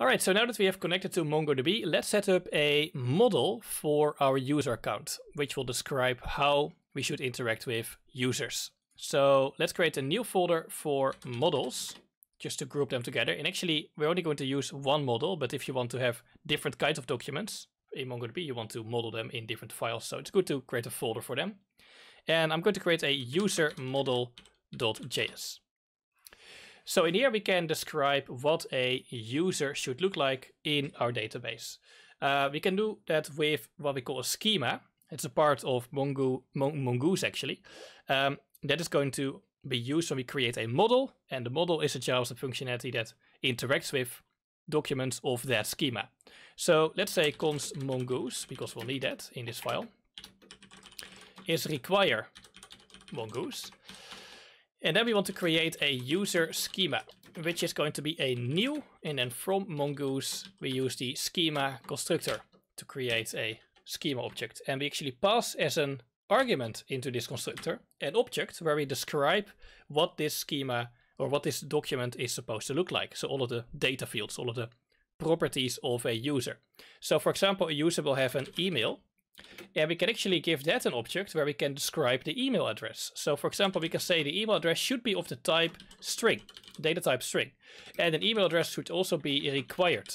All right, so now that we have connected to MongoDB, let's set up a model for our user account, which will describe how we should interact with users. So let's create a new folder for models just to group them together. And actually, we're only going to use one model, but if you want to have different kinds of documents in MongoDB, you want to model them in different files. So it's good to create a folder for them. And I'm going to create a user model.js. So in here, we can describe what a user should look like in our database. Uh, we can do that with what we call a schema. It's a part of Mongo, Mon Mongoose, actually. Um, that is going to be used when we create a model. And the model is a JavaScript functionality that interacts with documents of that schema. So let's say const mongoose, because we'll need that in this file, is require mongoose. And then we want to create a user schema, which is going to be a new, and then from Mongoose, we use the schema constructor to create a schema object. And we actually pass as an argument into this constructor an object where we describe what this schema or what this document is supposed to look like. So all of the data fields, all of the properties of a user. So for example, a user will have an email and we can actually give that an object where we can describe the email address. So for example, we can say the email address should be of the type string, data type string. And an email address should also be required.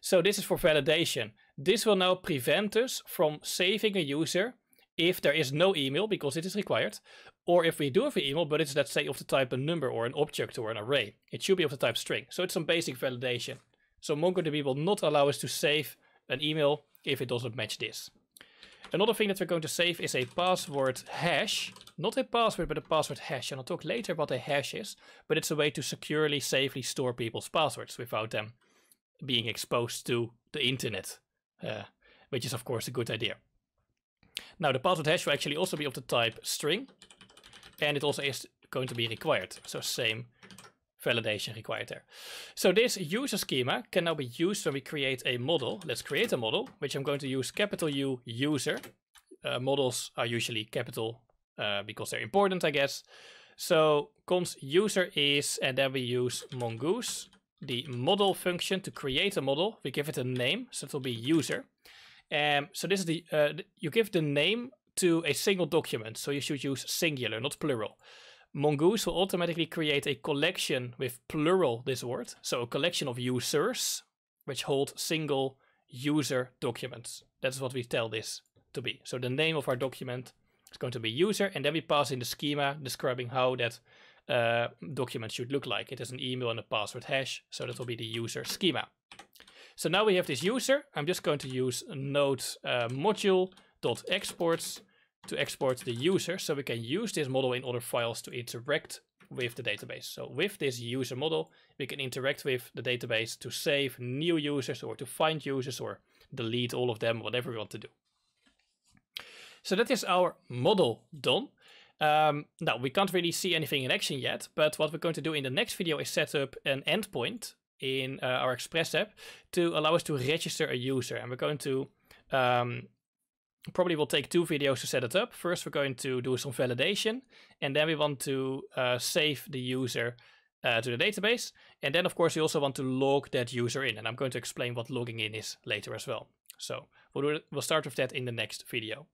So this is for validation. This will now prevent us from saving a user if there is no email because it is required, or if we do have an email, but it's let's say of the type a number or an object or an array. It should be of the type string. So it's some basic validation. So MongoDB will not allow us to save an email if it doesn't match this. Another thing that we're going to save is a password hash. Not a password, but a password hash. And I'll talk later what a hash is, but it's a way to securely, safely store people's passwords without them being exposed to the internet, uh, which is of course a good idea. Now the password hash will actually also be of the type string, and it also is going to be required. So same validation required there. So this user schema can now be used when we create a model. Let's create a model, which I'm going to use capital U user. Uh, models are usually capital uh, because they're important, I guess. So const user is, and then we use mongoose, the model function to create a model. We give it a name, so it will be user. Um, so this is the, uh, you give the name to a single document. So you should use singular, not plural. Mongoose will automatically create a collection with plural this word, so a collection of users which hold single user documents. That's what we tell this to be. So the name of our document is going to be user, and then we pass in the schema describing how that uh, document should look like. It has an email and a password hash, so that will be the user schema. So now we have this user. I'm just going to use node uh, module dot exports to export the user so we can use this model in other files to interact with the database. So with this user model, we can interact with the database to save new users or to find users or delete all of them, whatever we want to do. So that is our model done. Um, now, we can't really see anything in action yet, but what we're going to do in the next video is set up an endpoint in uh, our Express app to allow us to register a user. And we're going to um, probably will take two videos to set it up. First, we're going to do some validation, and then we want to uh, save the user uh, to the database. And then, of course, we also want to log that user in, and I'm going to explain what logging in is later as well. So we'll, we'll start with that in the next video.